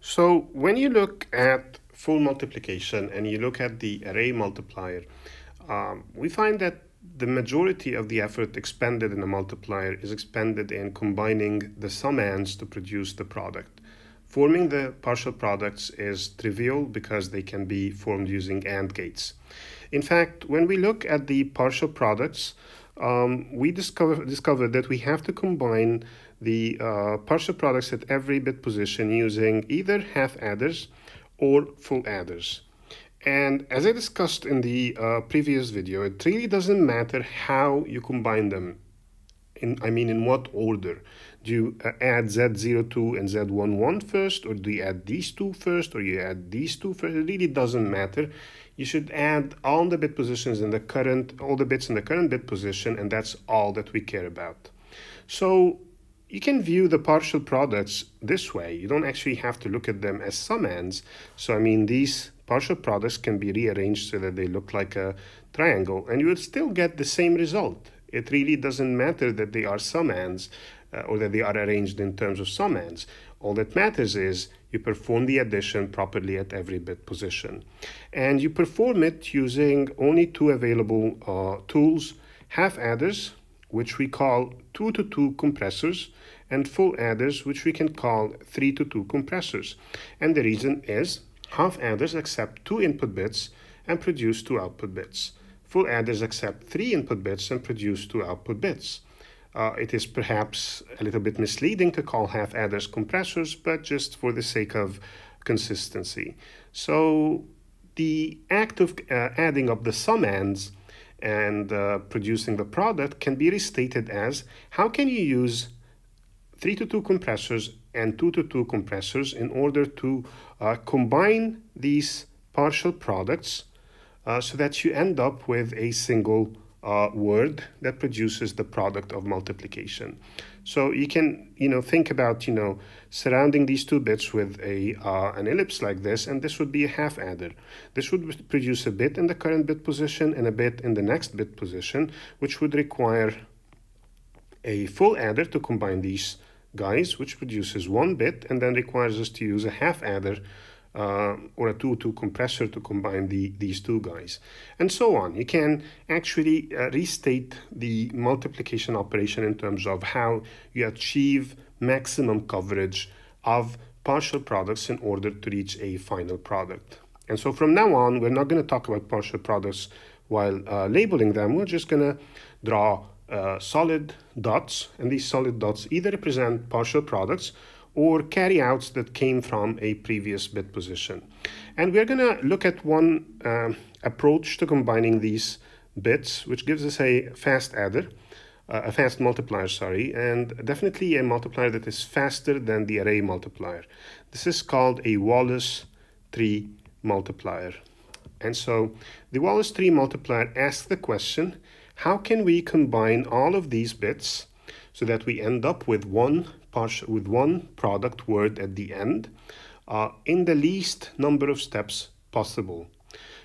So when you look at full multiplication and you look at the array multiplier, um, we find that the majority of the effort expended in a multiplier is expended in combining the ends to produce the product. Forming the partial products is trivial because they can be formed using AND gates. In fact, when we look at the partial products, um, we discover, discover that we have to combine the uh, partial products at every bit position using either half adders or full adders. And as I discussed in the uh, previous video, it really doesn't matter how you combine them. In, I mean, in what order? Do you uh, add Z02 and Z11 first, or do you add these two first, or you add these two first? It really doesn't matter. You should add all the bit positions in the current, all the bits in the current bit position, and that's all that we care about. So you can view the partial products this way. You don't actually have to look at them as sum ends. So, I mean, these partial products can be rearranged so that they look like a triangle, and you will still get the same result. It really doesn't matter that they are sum ends uh, or that they are arranged in terms of sum ends. All that matters is you perform the addition properly at every bit position. And you perform it using only two available uh, tools, half adders, which we call 2 to 2 compressors, and full adders, which we can call 3 to 2 compressors. And the reason is half adders accept two input bits and produce two output bits. Full adders accept three input bits and produce two output bits. Uh, it is perhaps a little bit misleading to call half adders compressors, but just for the sake of consistency. So the act of uh, adding up the sum ends and uh, producing the product can be restated as how can you use 3 to 2 compressors and 2 to 2 compressors in order to uh, combine these partial products uh, so that you end up with a single uh, word that produces the product of multiplication. So you can, you know, think about, you know, surrounding these two bits with a uh, an ellipse like this, and this would be a half adder. This would produce a bit in the current bit position and a bit in the next bit position, which would require a full adder to combine these guys, which produces one bit and then requires us to use a half adder uh, or a 2-2 compressor to combine the, these two guys, and so on. You can actually uh, restate the multiplication operation in terms of how you achieve maximum coverage of partial products in order to reach a final product. And so from now on, we're not going to talk about partial products while uh, labeling them. We're just going to draw uh, solid dots, and these solid dots either represent partial products or carryouts that came from a previous bit position. And we're going to look at one um, approach to combining these bits, which gives us a fast adder, uh, a fast multiplier, sorry, and definitely a multiplier that is faster than the array multiplier. This is called a Wallace 3 multiplier. And so the Wallace 3 multiplier asks the question, how can we combine all of these bits so that we end up with one partial, with one product word at the end uh, in the least number of steps possible.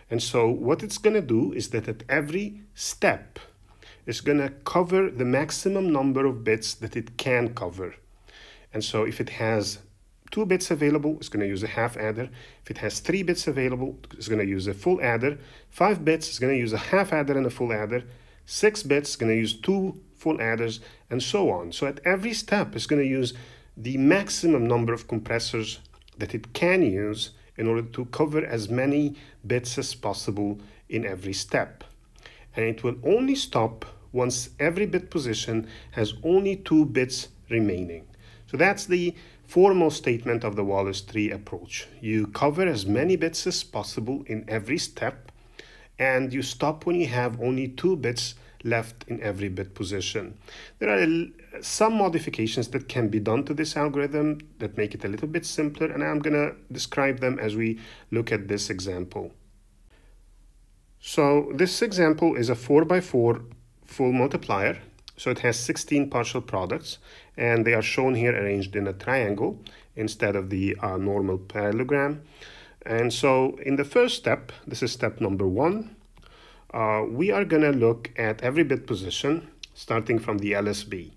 And so what it's going to do is that at every step, it's going to cover the maximum number of bits that it can cover. And so if it has two bits available, it's going to use a half adder. If it has three bits available, it's going to use a full adder. Five bits, it's going to use a half adder and a full adder. Six bits, it's going to use two full adders, and so on. So at every step, it's going to use the maximum number of compressors that it can use in order to cover as many bits as possible in every step. And it will only stop once every bit position has only two bits remaining. So that's the formal statement of the Wallace tree approach. You cover as many bits as possible in every step, and you stop when you have only two bits left in every bit position. There are some modifications that can be done to this algorithm that make it a little bit simpler and I'm going to describe them as we look at this example. So this example is a 4 by 4 full multiplier. So it has 16 partial products and they are shown here arranged in a triangle instead of the uh, normal parallelogram. And so in the first step, this is step number one, uh, we are going to look at every bit position starting from the LSB.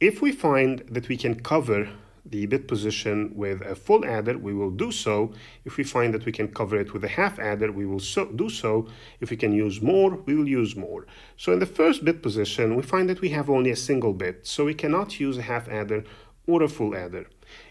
If we find that we can cover the bit position with a full adder, we will do so. If we find that we can cover it with a half adder, we will so do so. If we can use more, we will use more. So in the first bit position, we find that we have only a single bit, so we cannot use a half adder or a full adder.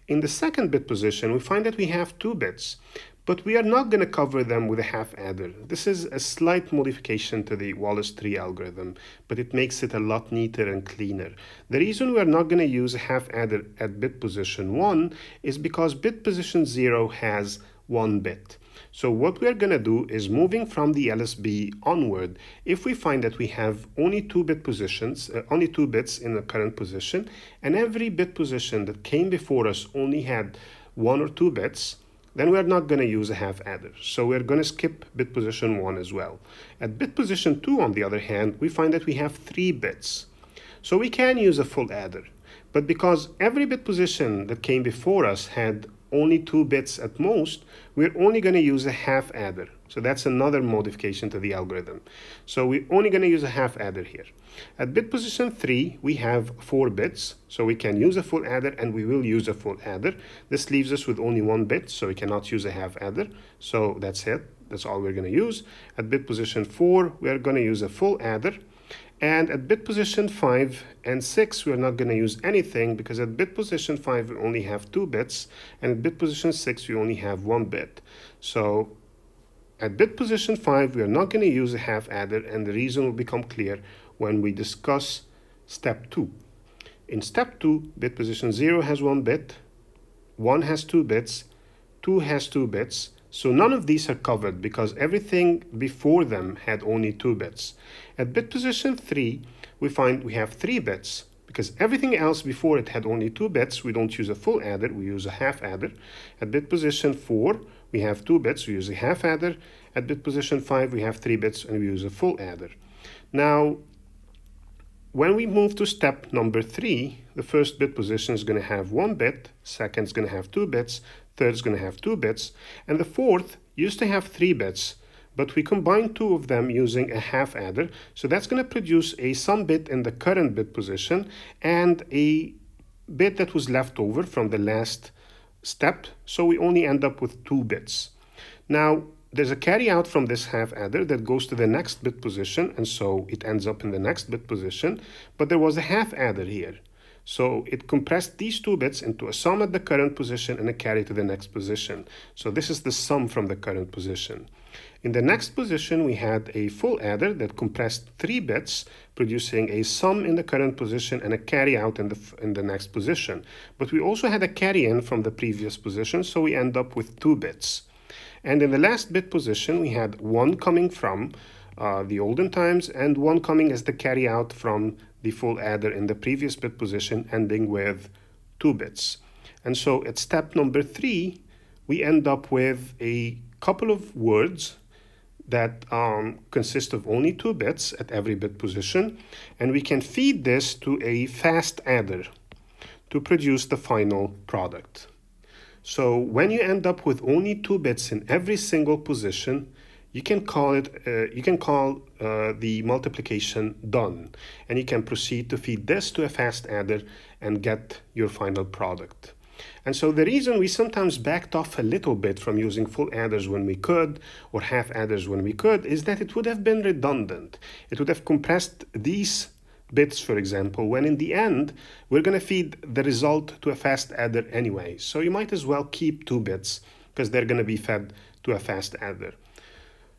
In the second bit position, we find that we have two bits but we are not going to cover them with a half adder. This is a slight modification to the Wallace tree algorithm, but it makes it a lot neater and cleaner. The reason we are not going to use a half adder at bit position 1 is because bit position 0 has 1 bit. So what we are going to do is moving from the LSB onward, if we find that we have only two bit positions, uh, only two bits in the current position, and every bit position that came before us only had one or two bits, then we are not going to use a half adder. So we're going to skip bit position 1 as well. At bit position 2, on the other hand, we find that we have 3 bits. So we can use a full adder. But because every bit position that came before us had only two bits at most, we're only going to use a half adder. So that's another modification to the algorithm. So we're only going to use a half adder here. At bit position 3, we have 4 bits, so we can use a full adder and we will use a full adder. This leaves us with only one bit, so we cannot use a half adder. So that's it. That's all we're going to use. At bit position 4, we are going to use a full adder. And at bit position 5 and 6, we're not going to use anything because at bit position 5, we only have 2 bits. And at bit position 6, we only have 1 bit. So at bit position 5, we are not going to use a half adder. And the reason will become clear when we discuss step 2. In step 2, bit position 0 has 1 bit, 1 has 2 bits, 2 has 2 bits, so none of these are covered because everything before them had only two bits. At bit position 3, we find we have three bits because everything else before it had only two bits. We don't use a full adder, we use a half adder. At bit position 4, we have two bits, we use a half adder. At bit position 5, we have three bits and we use a full adder. Now, when we move to step number three, the first bit position is going to have one bit, second is going to have two bits, third is going to have two bits, and the fourth used to have three bits, but we combine two of them using a half adder. So that's going to produce a sum bit in the current bit position and a bit that was left over from the last step. So we only end up with two bits. Now, there's a carry out from this half adder that goes to the next bit position, and so it ends up in the next bit position, but there was a half adder here. So it compressed these two bits into a sum at the current position and a carry to the next position. So this is the sum from the current position. In the next position, we had a full adder that compressed three bits, producing a sum in the current position and a carry out in the, in the next position. But we also had a carry in from the previous position, so we end up with two bits. And in the last bit position, we had one coming from uh, the olden times and one coming as the carry out from the full adder in the previous bit position ending with two bits. And so at step number three, we end up with a couple of words that um, consist of only two bits at every bit position. And we can feed this to a fast adder to produce the final product. So when you end up with only two bits in every single position, you can call it uh, you can call uh, the multiplication done and you can proceed to feed this to a fast adder and get your final product and so the reason we sometimes backed off a little bit from using full adders when we could or half adders when we could is that it would have been redundant it would have compressed these bits, for example, when in the end, we're going to feed the result to a fast adder anyway. So you might as well keep two bits because they're going to be fed to a fast adder.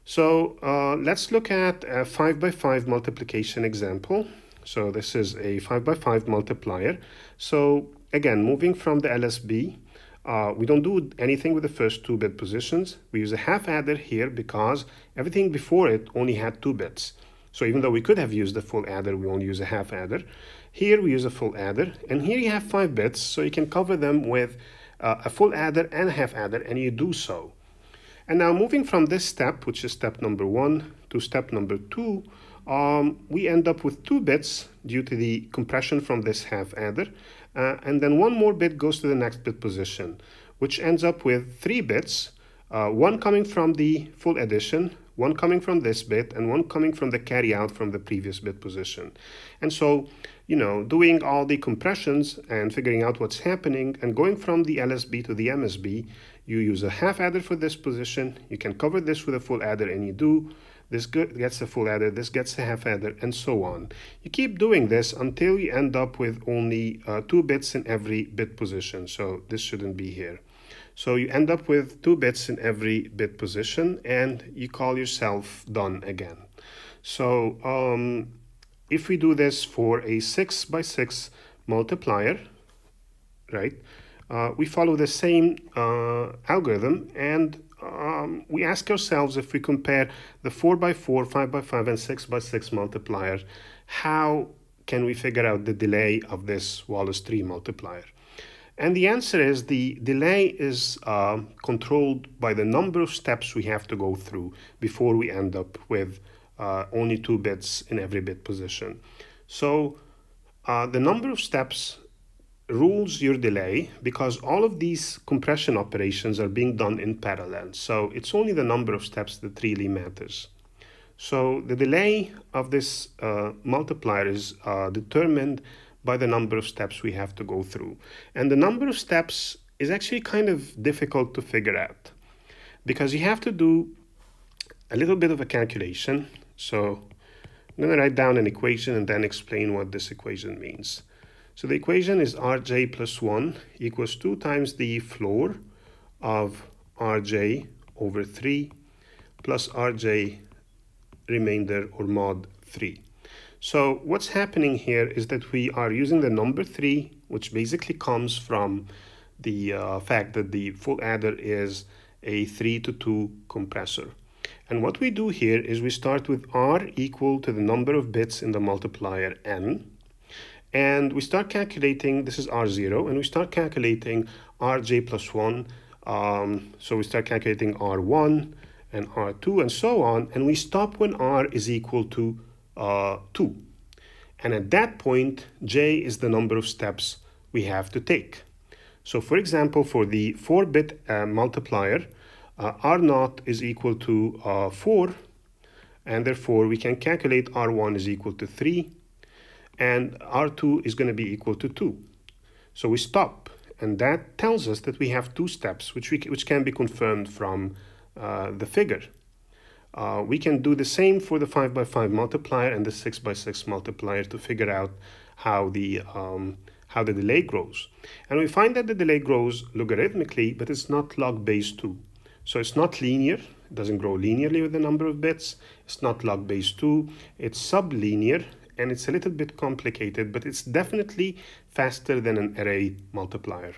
So uh, let's look at a 5 by 5 multiplication example. So this is a 5 by 5 multiplier. So again, moving from the LSB, uh, we don't do anything with the first two bit positions. We use a half adder here because everything before it only had two bits. So even though we could have used a full adder, we only use a half adder. Here we use a full adder, and here you have five bits, so you can cover them with uh, a full adder and a half adder, and you do so. And now moving from this step, which is step number one, to step number two, um, we end up with two bits due to the compression from this half adder. Uh, and then one more bit goes to the next bit position, which ends up with three bits, uh, one coming from the full addition, one coming from this bit, and one coming from the carry out from the previous bit position. And so, you know, doing all the compressions and figuring out what's happening and going from the LSB to the MSB you use a half adder for this position, you can cover this with a full adder and you do, this gets a full adder, this gets a half adder, and so on. You keep doing this until you end up with only uh, two bits in every bit position, so this shouldn't be here. So you end up with two bits in every bit position and you call yourself done again. So um, if we do this for a 6 by 6 multiplier, right, uh, we follow the same uh, algorithm and um, we ask ourselves if we compare the 4x4, 5x5, and 6x6 multipliers, how can we figure out the delay of this Wallace 3 multiplier? And the answer is the delay is uh, controlled by the number of steps we have to go through before we end up with uh, only two bits in every bit position. So uh, the number of steps rules your delay because all of these compression operations are being done in parallel. So it's only the number of steps that really matters. So the delay of this uh, multiplier is uh, determined by the number of steps we have to go through. And the number of steps is actually kind of difficult to figure out because you have to do a little bit of a calculation. So I'm going to write down an equation and then explain what this equation means. So the equation is rj plus 1 equals 2 times the floor of rj over 3 plus rj remainder or mod 3. So what's happening here is that we are using the number 3, which basically comes from the uh, fact that the full adder is a 3 to 2 compressor. And what we do here is we start with r equal to the number of bits in the multiplier n, and we start calculating, this is R0, and we start calculating Rj plus 1. Um, so we start calculating R1 and R2 and so on, and we stop when R is equal to uh, 2. And at that point, J is the number of steps we have to take. So for example, for the 4-bit uh, multiplier, uh, R0 is equal to uh, 4, and therefore we can calculate R1 is equal to 3, and R2 is going to be equal to 2. So we stop, and that tells us that we have two steps, which, we, which can be confirmed from uh, the figure. Uh, we can do the same for the 5 by 5 multiplier and the 6 by 6 multiplier to figure out how the, um, how the delay grows. And we find that the delay grows logarithmically, but it's not log base 2. So it's not linear, it doesn't grow linearly with the number of bits. It's not log base 2, it's sublinear, and it's a little bit complicated, but it's definitely faster than an array multiplier.